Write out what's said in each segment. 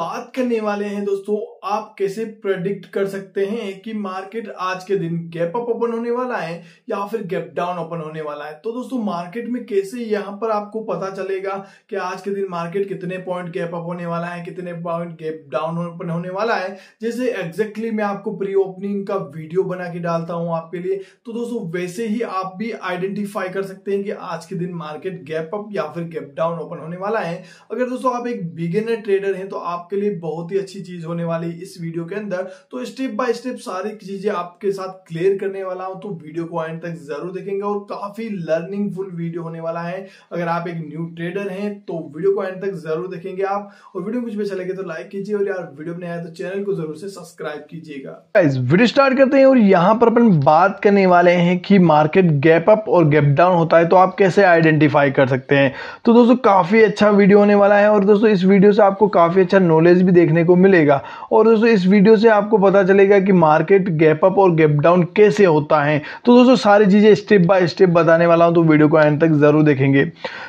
बात करने वाले हैं दोस्तों आप कैसे प्रेडिक्ट कर सकते हैं कि मार्केट आज के दिन गैप अप ओपन होने वाला है या फिर गैप डाउन ओपन होने वाला है तो दोस्तों मार्केट में कैसे यहाँ पर आपको पता चलेगा कि आज के दिन मार्केट कितने पॉइंट गैप अप होने वाला है कितने पॉइंट गैप डाउन ओपन होने वाला है जैसे एग्जैक्टली मैं आपको प्री ओपनिंग का वीडियो बना के डालता हूँ आपके लिए तो दोस्तों वैसे ही आप भी आइडेंटिफाई कर सकते हैं कि आज के दिन मार्केट गैप अप या फिर गैप डाउन ओपन होने वाला है अगर दोस्तों आप एक बिगेनर ट्रेडर हैं तो आप आपके लिए बहुत ही अच्छी चीज होने वाली इस वीडियो के अंदर तो स्टेप बाय स्टेप सारी चीजें आपके साथ क्लियर करने वाला हूं तो वीडियो को एंड तक जरूर देखेंगे और काफी लर्निंग फुल वीडियो होने वाला है अगर आप एक न्यू ट्रेडर हैं तो वीडियो को एंड तक जरूर देखेंगे आप और वीडियो कुछ भी अच्छा लगे तो लाइक कीजिए और यार वीडियो बने आया तो चैनल को जरूर से सब्सक्राइब कीजिएगा वीडियो स्टार्ट करते हैं और यहाँ पर अपन बात करने वाले हैं कि मार्केट गैप अप और गैप डाउन होता है तो आप कैसे आइडेंटिफाई कर सकते हैं तो दोस्तों काफी अच्छा वीडियो होने वाला है और दोस्तों इस वीडियो से आपको काफी अच्छा नॉलेज भी देखने को मिलेगा और दोस्तों इस वीडियो से आपको पता चलेगा कि मार्केट गैप अप और गैप डाउन कैसे होता है तो दोस्तों सारी चीज़ें स्टेप बाय स्टेप बताने वाला हूँ तो वीडियो को एंड तक ज़रूर देखेंगे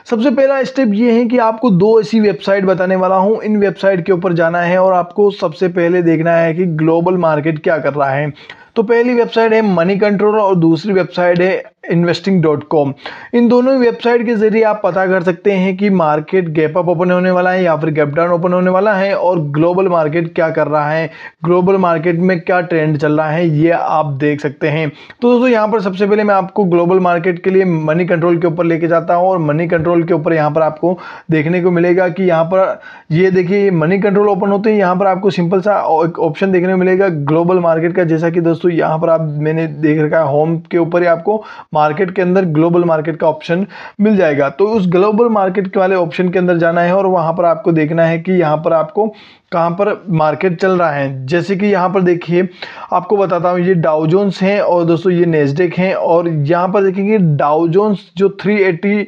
सबसे पहला स्टेप ये है कि आपको दो ऐसी वेबसाइट बताने वाला हूँ इन वेबसाइट के ऊपर जाना है और आपको सबसे पहले देखना है कि ग्लोबल मार्केट क्या कर रहा है तो पहली वेबसाइट है मनी कंट्रोल और दूसरी वेबसाइट है इन्वेस्टिंग डॉट कॉम इन दोनों वेबसाइट के जरिए आप पता कर सकते हैं कि मार्केट गैप अप ओपन होने वाला है या फिर गैप डाउन ओपन होने वाला है और ग्लोबल मार्केट क्या कर रहा है ग्लोबल मार्केट में क्या ट्रेंड चल रहा है ये आप देख सकते हैं तो दोस्तों यहाँ पर सबसे पहले मैं आपको ग्लोबल मार्केट के लिए मनी कंट्रोल के ऊपर लेके जाता हूँ और मनी कंट्रोल के ऊपर यहाँ पर आपको देखने को मिलेगा कि यहाँ पर ये देखिए मनी कंट्रोल ओपन होते हैं यहाँ पर आपको सिंपल सा ऑप्शन देखने को मिलेगा ग्लोबल मार्केट का जैसा कि दोस्तों यहाँ पर आप मैंने देख रखा है होम के ऊपर ही आपको मार्केट के अंदर ग्लोबल मार्केट का ऑप्शन मिल जाएगा तो उस ग्लोबल मार्केट के वाले ऑप्शन के अंदर जाना है और वहाँ पर आपको देखना है कि यहाँ पर आपको कहाँ पर मार्केट चल रहा है जैसे कि यहाँ पर देखिए आपको बताता हूँ ये डाउजोन्स हैं और दोस्तों ये नेस्डेक हैं और यहाँ पर देखेंगे डाउजोन्स जो 384.7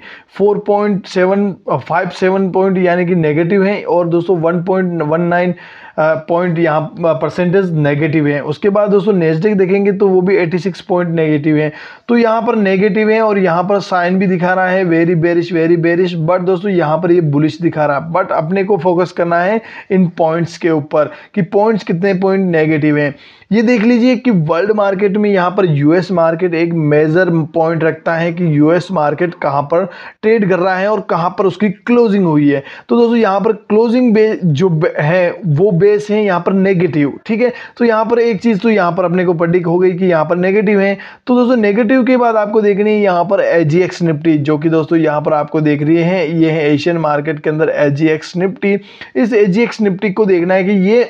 57 पॉइंट यानी कि नेगेटिव हैं और दोस्तों 1.19 पॉइंट यहाँ परसेंटेज नेगेटिव है उसके बाद दोस्तों नेस्डेक देखेंगे तो वो भी 86 पॉइंट नेगेटिव है तो यहाँ पर नेगेटिव है और यहाँ पर साइन भी दिखा रहा है very bearish very bearish but दोस्तों यहाँ पर ये यह बुलिश दिखा रहा है बट अपने को फोकस करना है इन पॉइंट्स के ऊपर कि पॉइंट्स कितने पॉइंट नेगेटिव हैं ये देख लीजिए कि वर्ल्ड मार्केट में यहाँ पर यूएस मार्केट एक मेजर पॉइंट रखता है कि यूएस मार्केट कहाँ पर ट्रेड कर रहा है और कहाँ पर उसकी क्लोजिंग हुई है तो दोस्तों यहाँ पर क्लोजिंग बेस जो है वो बेस है यहाँ पर नेगेटिव ठीक है तो यहाँ पर एक चीज़ तो यहाँ पर अपने को पड्डिक हो गई कि यहाँ पर नेगेटिव है तो दोस्तों नेगेटिव के बाद आपको देखनी है यहाँ पर एच निफ्टी जो कि दोस्तों यहाँ पर आपको देख रही है ये है एशियन मार्केट के अंदर एच निफ्टी इस एच निफ्टी को देखना है कि ये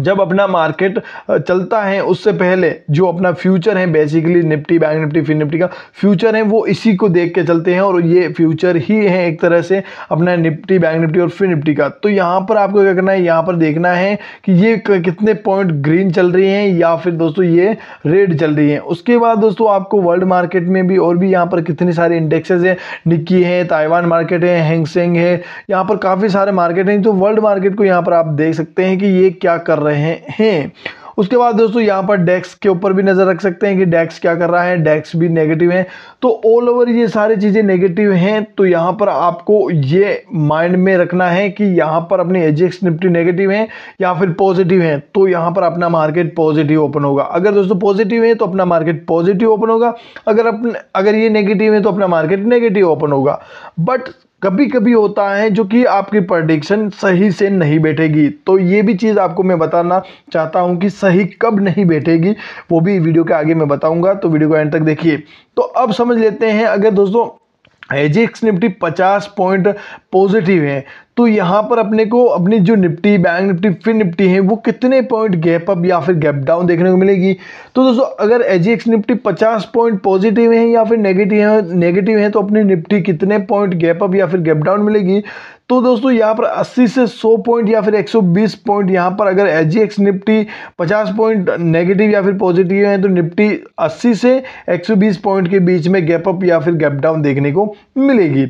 जब अपना मार्केट चलता है उससे पहले जो अपना फ्यूचर है basically Nifty bank Nifty fin Nifty का फ्यूचर है वो इसी को देख के चलते हैं और ये फ्यूचर ही है एक तरह से अपना निफ्टी बैंक निफ्टी और फिन निफ्टी का तो यहाँ पर आपको क्या करना है यहाँ पर देखना है कि ये कितने पॉइंट ग्रीन चल रही हैं या फिर दोस्तों ये रेड चल रही है उसके बाद दोस्तों आपको वर्ल्ड मार्केट में भी और भी यहाँ पर कितने सारे इंडेक्सेज हैं निक्की है ताइवान मार्केट है हैंगसेंग है यहाँ पर काफ़ी सारे मार्केट हैं तो वर्ल्ड मार्केट को यहाँ पर आप देख सकते हैं कि ये क्या कर रहे हैं उसके बाद दोस्तों यहाँ पर डेक्स के ऊपर भी नज़र रख सकते हैं कि डेक्स क्या कर रहा है डेक्स भी नेगेटिव है तो ऑल ओवर ये सारी चीज़ें नेगेटिव हैं तो यहाँ पर आपको ये माइंड में रखना है कि यहाँ पर अपनी एजेक्स निपटी नेगेटिव है या फिर पॉजिटिव है तो यहाँ पर अपना मार्केट पॉजिटिव ओपन होगा अगर दोस्तों पॉजिटिव है तो अपना मार्केट पॉजिटिव ओपन होगा अगर अपने अगर ये नेगेटिव है तो अपना मार्केट नेगेटिव ओपन होगा बट कभी कभी होता है जो कि आपकी प्रडिक्शन सही से नहीं बैठेगी तो ये भी चीज़ आपको मैं बताना चाहता हूँ कि सही कब नहीं बैठेगी वो भी वीडियो के आगे मैं बताऊँगा तो वीडियो को एंड तक देखिए तो अब समझ लेते हैं अगर दोस्तों एजेक्स निफ्टी 50 पॉइंट पॉजिटिव है तो यहाँ पर अपने को अपनी जो निफ्टी बैंक निफ्टी फिर निफ्टी है वो कितने पॉइंट गैप अप या फिर गैप डाउन देखने को मिलेगी तो दोस्तों अगर एच निफ्टी 50 पॉइंट पॉजिटिव है या फिर नेगेटिव है नेगेटिव है तो अपनी निफ्टी कितने पॉइंट गैप अप या फिर गैप डाउन मिलेगी तो दोस्तों यहाँ पर 80 से 100 पॉइंट या फिर 120 पॉइंट यहाँ पर अगर एच निफ्टी 50 पॉइंट नेगेटिव या फिर पॉजिटिव है तो निफ्टी 80 से 120 पॉइंट के बीच में गैप अप या फिर गैप डाउन देखने को मिलेगी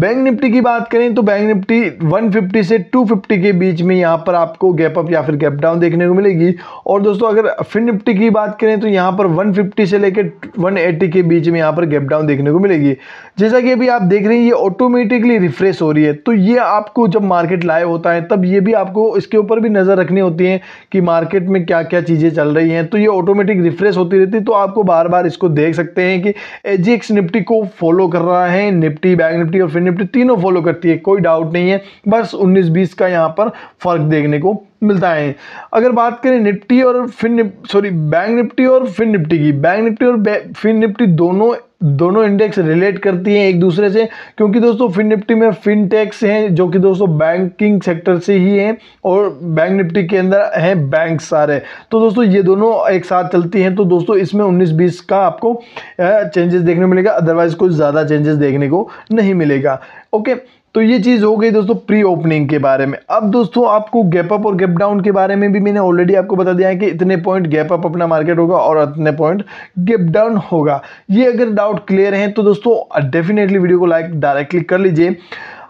बैंक निफ्टी की बात करें तो बैंक निफ्टी 150 से 250 के बीच में यहाँ पर आपको गैप अप या फिर गैप डाउन देखने को मिलेगी और दोस्तों अगर फिन निफ्टी की बात करें तो यहाँ पर वन से लेकर वन के बीच में यहाँ पर गैप डाउन देखने को मिलेगी जैसा कि अभी आप देख रहे हैं ये ऑटोमेटिकली रिफ्रेश हो रही है तो ये आपको जब मार्केट लाइव होता है तब ये भी आपको इसके ऊपर भी नज़र रखनी होती है कि मार्केट में क्या क्या चीज़ें चल रही हैं तो ये ऑटोमेटिक रिफ्रेश होती रहती है तो आपको बार बार इसको देख सकते हैं कि एच निफ्टी को फॉलो कर रहा है निफ्टी बैंक निफ्टी और फिर निफ्टी तीनों फॉलो करती है कोई डाउट नहीं है बस उन्नीस बीस का यहाँ पर फ़र्क देखने को मिलता है अगर बात करें निफ्टी और फिन सॉरी बैंक निफ्टी और फिन निफ्टी की बैंक निफ्टी और फिन निफ्टी दोनों दोनों इंडेक्स रिलेट करती हैं एक दूसरे से क्योंकि दोस्तों फिन निफ्टी में फिन टैक्स हैं जो कि दोस्तों बैंकिंग सेक्टर से ही हैं और बैंक निफ्टी के अंदर हैं बैंक सारे तो दोस्तों ये दोनों एक साथ चलती हैं तो दोस्तों इसमें 19-20 का आपको चेंजेस देखने मिलेगा अदरवाइज कुछ ज़्यादा चेंजेस देखने को नहीं मिलेगा ओके तो ये चीज़ हो गई दोस्तों प्री ओपनिंग के बारे में अब दोस्तों आपको गैप अप और गैप डाउन के बारे में भी मैंने ऑलरेडी आपको बता दिया है कि इतने पॉइंट गैप अप अपना मार्केट होगा और इतने पॉइंट गैप डाउन होगा ये अगर डाउट क्लियर हैं तो दोस्तों डेफिनेटली वीडियो को लाइक डायरेक्टली कर लीजिए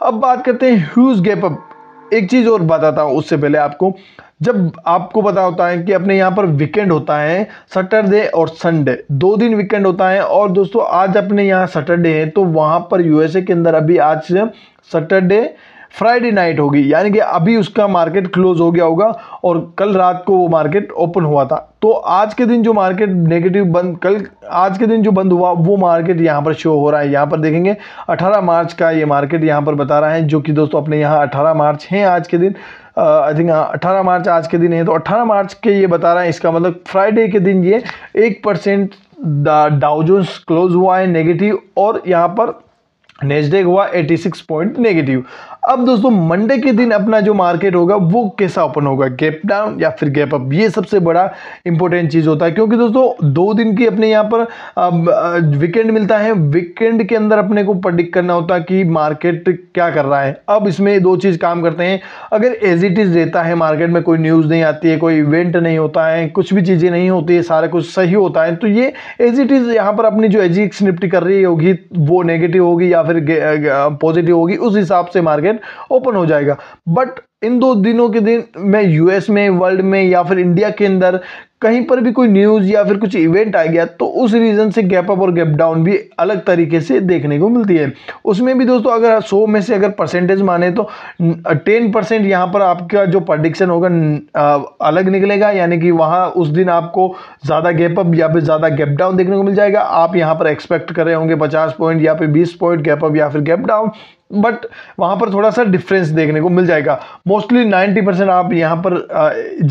अब बात करते हैं ह्यूज गैप अप एक चीज़ और बताता हूँ उससे पहले आपको जब आपको पता होता है कि अपने यहाँ पर वीकेंड होता है सैटरडे और संडे दो दिन वीकेंड होता है और दोस्तों आज अपने यहाँ सैटरडे है तो वहाँ पर यूएसए के अंदर अभी आज सैटरडे फ्राइडे नाइट होगी यानी कि अभी उसका मार्केट क्लोज हो गया होगा और कल रात को वो मार्केट ओपन हुआ था तो आज के दिन जो मार्केट नेगेटिव बंद कल आज के दिन जो बंद हुआ वो मार्केट यहाँ पर शो हो रहा है यहाँ पर देखेंगे 18 मार्च का ये मार्केट यहाँ पर बता रहा है जो कि दोस्तों अपने यहाँ 18 मार्च हैं आज के दिन आई थिंक हाँ, अठारह मार्च आज के दिन है तो अट्ठारह मार्च के ये बता रहा है इसका मतलब फ्राइडे के दिन ये एक परसेंट डाउजोन्स क्लोज हुआ है नेगेटिव और यहाँ पर नेक्स्ट डे हुआ 86 पॉइंट नेगेटिव अब दोस्तों मंडे के दिन अपना जो मार्केट होगा वो कैसा ओपन होगा गैप डाउन या फिर गैप अप ये सबसे बड़ा इंपॉर्टेंट चीज़ होता है क्योंकि दोस्तों दो दिन की अपने यहाँ पर वीकेंड मिलता है वीकेंड के अंदर अपने को प्रडिक्ट करना होता है कि मार्केट क्या कर रहा है अब इसमें दो चीज़ काम करते हैं अगर एज इट इज़ रहता है मार्केट में कोई न्यूज़ नहीं आती है कोई इवेंट नहीं होता है कुछ भी चीज़ें नहीं होती है सारा कुछ सही होता है तो ये एज इट इज़ यहाँ पर अपनी जो एजिक्स निपटी कर रही होगी वो नेगेटिव होगी या फिर पॉजिटिव होगी उस हिसाब से मार्केट मार्केट ओपन हो जाएगा बट इन दो दिनों के दिन मैं यूएस में वर्ल्ड में या फिर इंडिया के अंदर कहीं पर भी कोई न्यूज़ या फिर कुछ इवेंट आ गया तो उस रीज़न से गैप अप और गैप डाउन भी अलग तरीके से देखने को मिलती है उसमें भी दोस्तों अगर सौ में से अगर परसेंटेज माने तो टेन परसेंट यहाँ पर आपका जो प्रडिक्शन होगा अलग निकलेगा यानी कि वहाँ उस दिन आपको ज़्यादा गैप अप या फिर ज़्यादा गैप डाउन देखने को मिल जाएगा आप यहाँ पर एक्सपेक्ट कर रहे होंगे पचास पॉइंट या फिर बीस पॉइंट गैप अप या फिर गैप डाउन बट वहाँ पर थोड़ा सा डिफरेंस देखने को मिल जाएगा मोस्टली नाइन्टी परसेंट आप यहाँ पर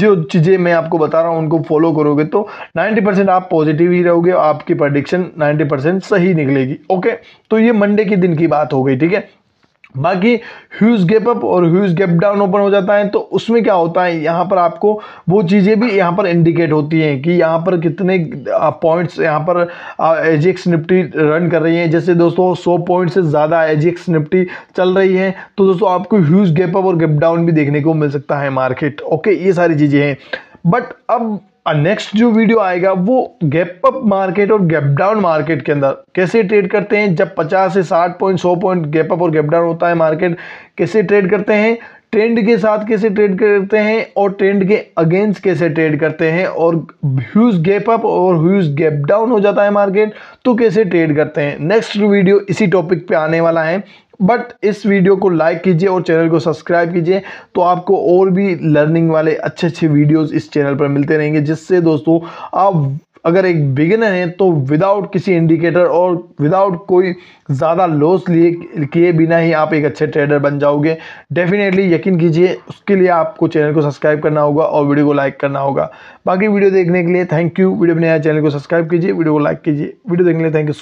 जो चीज़ें मैं आपको बता रहा हूँ उनको फॉलो करोगे तो 90 परसेंट आप पॉजिटिव ही रहोगे आपकी प्रडिक्शन 90 परसेंट सही निकलेगी ओके तो ये मंडे के दिन की बात हो गई ठीक है बाकी ह्यूज गैप अप और ह्यूज गैप डाउन ओपन हो जाता है तो उसमें क्या होता है यहाँ पर आपको वो चीज़ें भी यहाँ पर इंडिकेट होती हैं कि यहाँ पर कितने पॉइंट्स यहाँ पर एजिक्स निफ्टी रन कर रही हैं जैसे दोस्तों 100 पॉइंट से ज़्यादा एजिक्स निफ्टी चल रही है तो दोस्तों आपको ह्यूज गैप अप और गैप डाउन भी देखने को मिल सकता है मार्केट ओके ये सारी चीज़ें हैं बट अब और नेक्स्ट जो वीडियो आएगा वो गैप अप मार्केट और गैप डाउन मार्केट के अंदर कैसे ट्रेड करते हैं जब 50 से 60 पॉइंट 100 पॉइंट गैप अप और गैप डाउन होता है मार्केट कैसे ट्रेड करते हैं ट्रेंड के साथ कैसे ट्रेड करते हैं और ट्रेंड के अगेंस्ट कैसे ट्रेड करते हैं और ह्यूज गैप अप और ह्यूज गैप डाउन हो जाता है मार्केट तो कैसे ट्रेड करते हैं नेक्स्ट वीडियो इसी टॉपिक पे आने वाला है बट इस वीडियो को लाइक कीजिए और चैनल को सब्सक्राइब कीजिए तो आपको और भी लर्निंग वाले अच्छे अच्छे वीडियोज़ इस चैनल पर मिलते रहेंगे जिससे दोस्तों आप अगर एक बिगिनर है तो विदाउट किसी इंडिकेटर और विदाउट कोई ज़्यादा लॉस लिए किए बिना ही आप एक अच्छे ट्रेडर बन जाओगे डेफिनेटली यकीन कीजिए उसके लिए आपको चैनल को सब्सक्राइब करना होगा और वीडियो को लाइक करना होगा बाकी वीडियो देखने के लिए थैंक यू वीडियो बनाया चैनल को सब्सक्राइब कीजिए वीडियो को लाइक कीजिए वीडियो देखने के लिए थैंक यू